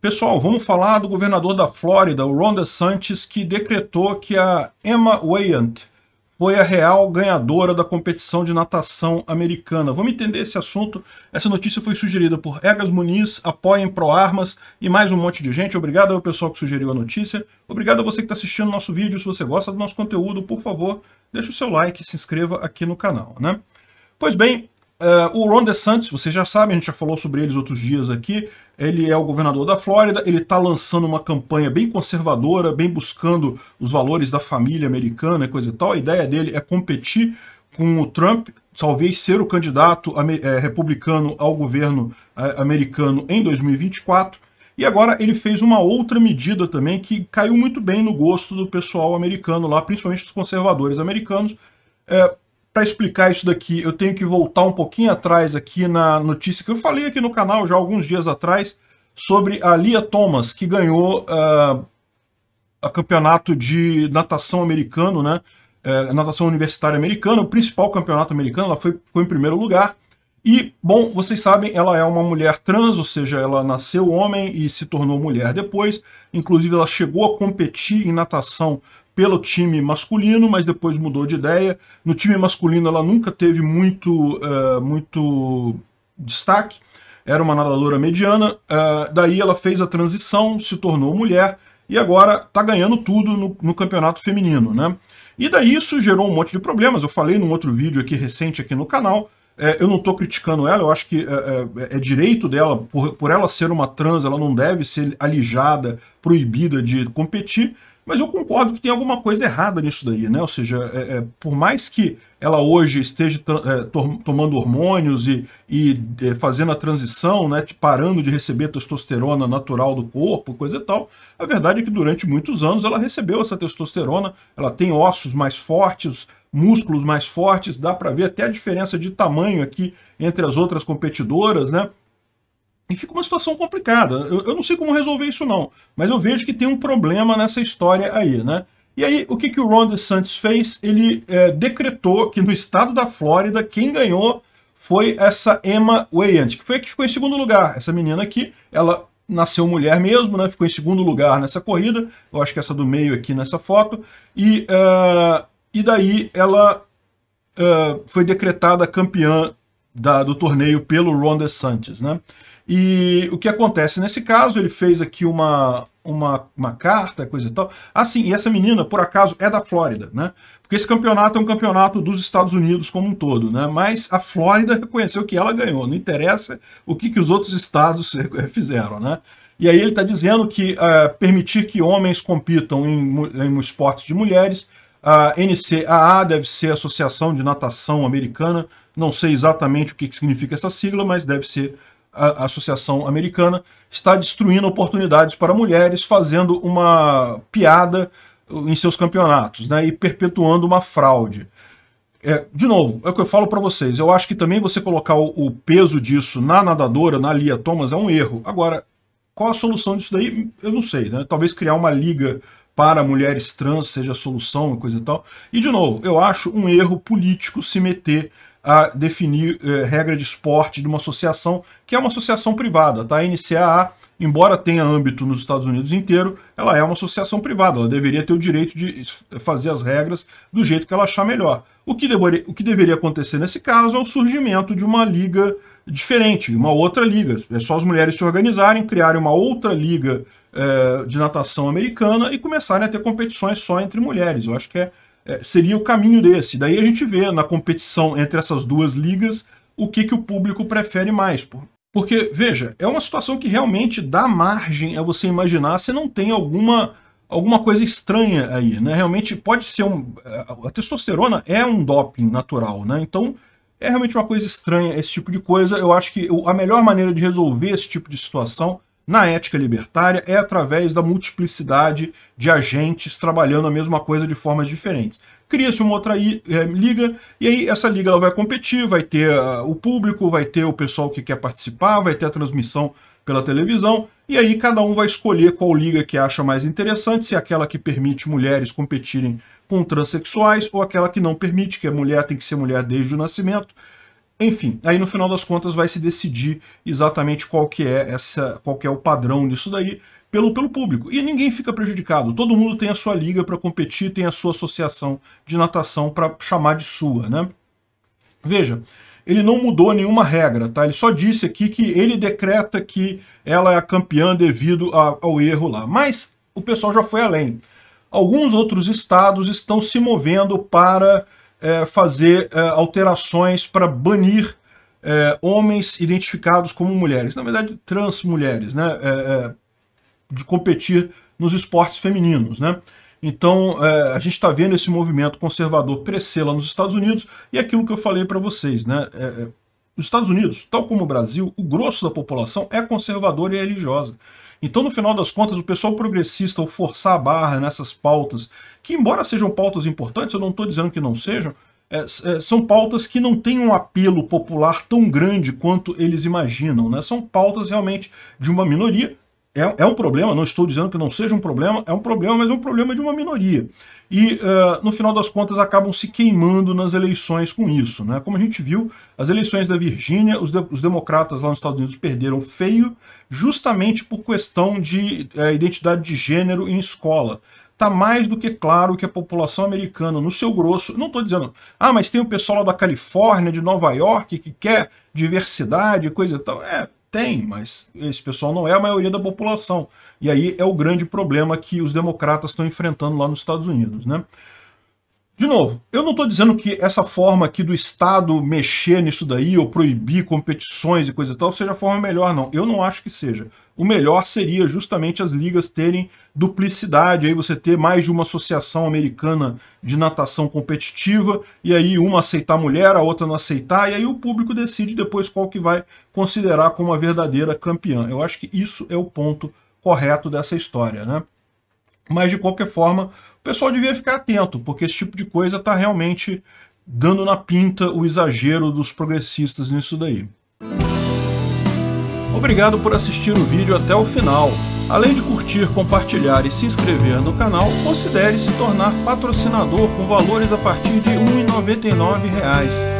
Pessoal, vamos falar do governador da Flórida, o Ron DeSantis, que decretou que a Emma Weyand foi a real ganhadora da competição de natação americana. Vamos entender esse assunto. Essa notícia foi sugerida por Egas Muniz, apoiem ProArmas e mais um monte de gente. Obrigado ao pessoal que sugeriu a notícia. Obrigado a você que está assistindo nosso vídeo. Se você gosta do nosso conteúdo, por favor, deixe o seu like e se inscreva aqui no canal. Né? Pois bem, Uh, o Ron DeSantis, vocês já sabem, a gente já falou sobre eles outros dias aqui, ele é o governador da Flórida, ele está lançando uma campanha bem conservadora, bem buscando os valores da família americana e coisa e tal. A ideia dele é competir com o Trump, talvez ser o candidato é, republicano ao governo é, americano em 2024. E agora ele fez uma outra medida também que caiu muito bem no gosto do pessoal americano lá, principalmente dos conservadores americanos, é, para explicar isso daqui, eu tenho que voltar um pouquinho atrás aqui na notícia que eu falei aqui no canal já alguns dias atrás sobre a Lia Thomas, que ganhou uh, a campeonato de natação americano, né? Uh, natação universitária americana, o principal campeonato americano, ela foi, foi em primeiro lugar. E, bom, vocês sabem, ela é uma mulher trans, ou seja, ela nasceu homem e se tornou mulher depois. Inclusive, ela chegou a competir em natação pelo time masculino, mas depois mudou de ideia. No time masculino ela nunca teve muito, uh, muito destaque, era uma nadadora mediana, uh, daí ela fez a transição, se tornou mulher, e agora está ganhando tudo no, no, campeonato feminino, né? E daí isso gerou um monte de problemas, eu falei num outro vídeo aqui recente aqui no canal, é, eu não estou criticando ela, eu acho que é, é, é direito dela, por, por, ela ser uma trans, ela não deve ser alijada, proibida de competir, mas eu concordo que tem alguma coisa errada nisso daí, né? Ou seja, é, é, por mais que ela hoje esteja é, tomando hormônios e, e é, fazendo a transição, né, parando de receber testosterona natural do corpo, coisa e tal, a verdade é que durante muitos anos ela recebeu essa testosterona, ela tem ossos mais fortes, músculos mais fortes, dá para ver até a diferença de tamanho aqui entre as outras competidoras, né? E fica uma situação complicada. Eu, eu, não sei como resolver isso, não. Mas eu vejo que tem um problema nessa história aí, né? E aí, o que, que o Ron DeSantis fez? Ele é, decretou que no estado da Flórida, quem ganhou foi essa Emma Weyand, que foi a que ficou em segundo lugar. Essa menina aqui, ela nasceu mulher mesmo, né? Ficou em segundo lugar nessa corrida. Eu acho que essa do meio aqui nessa foto. E, uh, e daí ela uh, foi decretada campeã da, do torneio pelo Ron DeSantis, né? E o que acontece nesse caso, ele fez aqui uma, uma, uma carta, coisa e tal. Assim, e essa menina, por acaso, é da Flórida, né? Porque esse campeonato é um campeonato dos Estados Unidos como um todo, né? Mas a Flórida reconheceu que ela ganhou, não interessa o que, que os outros estados eh, fizeram, né? E aí ele está dizendo que uh, permitir que homens compitam em, em esportes de mulheres a NCAA deve ser a Associação de Natação Americana, não sei exatamente o que significa essa sigla, mas deve ser a Associação Americana está destruindo oportunidades para mulheres, fazendo uma piada em seus campeonatos né, e perpetuando uma fraude. É, de novo, é o que eu falo para vocês. Eu acho que também você colocar o, o, peso disso na nadadora, na Lia Thomas, é um erro. Agora, qual a solução disso daí? Eu não sei. Né? Talvez criar uma liga para mulheres trans seja a solução, coisa e tal. E, de novo, eu acho um erro político se meter a definir eh, regra de esporte de uma associação, que é uma associação privada. da tá? A NCAA, embora tenha âmbito nos Estados Unidos inteiro, ela é uma associação privada. Ela deveria ter o direito de fazer as regras do jeito que ela achar melhor. O que, deveria, o que deveria acontecer nesse caso é o surgimento de uma liga diferente, uma outra liga. É só as mulheres se organizarem, criarem uma outra liga eh, de natação americana e começarem a ter competições só entre mulheres. Eu acho que é é, seria o caminho desse. Daí a gente vê na competição entre essas duas ligas o que, que o público prefere mais. Porque, veja, é uma situação que realmente dá margem a você imaginar se não tem alguma, alguma coisa estranha aí. Né? Realmente pode ser um... A testosterona é um doping natural, né? Então é realmente uma coisa estranha esse tipo de coisa. Eu acho que a melhor maneira de resolver esse tipo de situação na ética libertária é através da multiplicidade de agentes trabalhando a mesma coisa de formas diferentes. Cria-se uma outra eh, liga, e aí essa liga ela vai competir, vai ter ah, o público, vai ter o pessoal que quer participar, vai ter a transmissão pela televisão, e aí cada um vai escolher qual liga que acha mais interessante, se é aquela que permite mulheres competirem com transexuais ou aquela que não permite, que a é mulher tem que ser mulher desde o nascimento. Enfim, aí no final das contas vai se decidir exatamente qual que é essa, qual que é o padrão disso daí pelo, pelo público. E ninguém fica prejudicado. Todo mundo tem a sua liga para competir, tem a sua associação de natação para chamar de sua, né? Veja, ele não mudou nenhuma regra, tá? Ele só disse aqui que ele decreta que ela é a campeã devido a, ao erro lá. Mas o pessoal já foi além. Alguns outros estados estão se movendo para é, fazer é, alterações para banir é, homens identificados como mulheres, na verdade trans mulheres, né, é, é, de competir nos esportes femininos, né. Então é, a gente está vendo esse movimento conservador crescer lá nos Estados Unidos e aquilo que eu falei para vocês, né, os Estados Unidos, tal como o Brasil, o grosso da população é conservadora e religiosa. Então, no final das contas, o pessoal progressista, ao forçar a barra nessas pautas, que embora sejam pautas importantes, eu não estou dizendo que não sejam, é, é, são pautas que não têm um apelo popular tão grande quanto eles imaginam. Né? São pautas realmente de uma minoria é, é, um problema, não estou dizendo que não seja um problema, é um problema, mas é um problema de uma minoria. E, uh, no final das contas, acabam se queimando nas eleições com isso. Né? Como a gente viu, as eleições da Virgínia, os, de os, democratas lá nos Estados Unidos perderam feio, justamente por questão de uh, identidade de gênero em escola. Está mais do que claro que a população americana, no seu grosso, não estou dizendo, ah, mas tem o pessoal lá da Califórnia, de Nova York, que quer diversidade, coisa e tal. É, tem, mas esse pessoal não é a maioria da população. E aí é o grande problema que os democratas estão enfrentando lá nos Estados Unidos, né? De novo, eu não estou dizendo que essa forma aqui do Estado mexer nisso daí ou proibir competições e coisa e tal seja a forma melhor, não. Eu não acho que seja. O melhor seria justamente as ligas terem duplicidade, aí você ter mais de uma associação americana de natação competitiva, e aí uma aceitar mulher, a outra não aceitar, e aí o público decide depois qual que vai considerar como a verdadeira campeã. Eu acho que isso é o ponto correto dessa história, né? Mas de qualquer forma, o pessoal devia ficar atento, porque esse tipo de coisa está realmente dando na pinta o exagero dos progressistas nisso daí. Obrigado por assistir o vídeo até o final. Além de curtir, compartilhar e se inscrever no canal, considere se tornar patrocinador com valores a partir de R$ 1,99